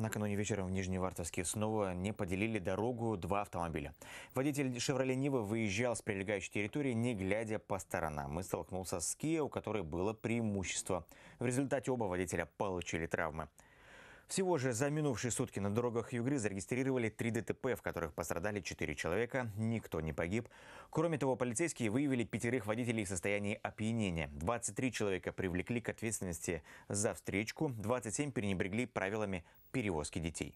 Накануне вечером в Нижневартовске снова не поделили дорогу два автомобиля. Водитель «Шевроле Нива» выезжал с прилегающей территории, не глядя по сторонам. И столкнулся с «Киа», у которой было преимущество. В результате оба водителя получили травмы. Всего же за минувшие сутки на дорогах Югры зарегистрировали три ДТП, в которых пострадали четыре человека. Никто не погиб. Кроме того, полицейские выявили пятерых водителей в состоянии опьянения. 23 человека привлекли к ответственности за встречку, 27 пренебрегли правилами перевозки детей.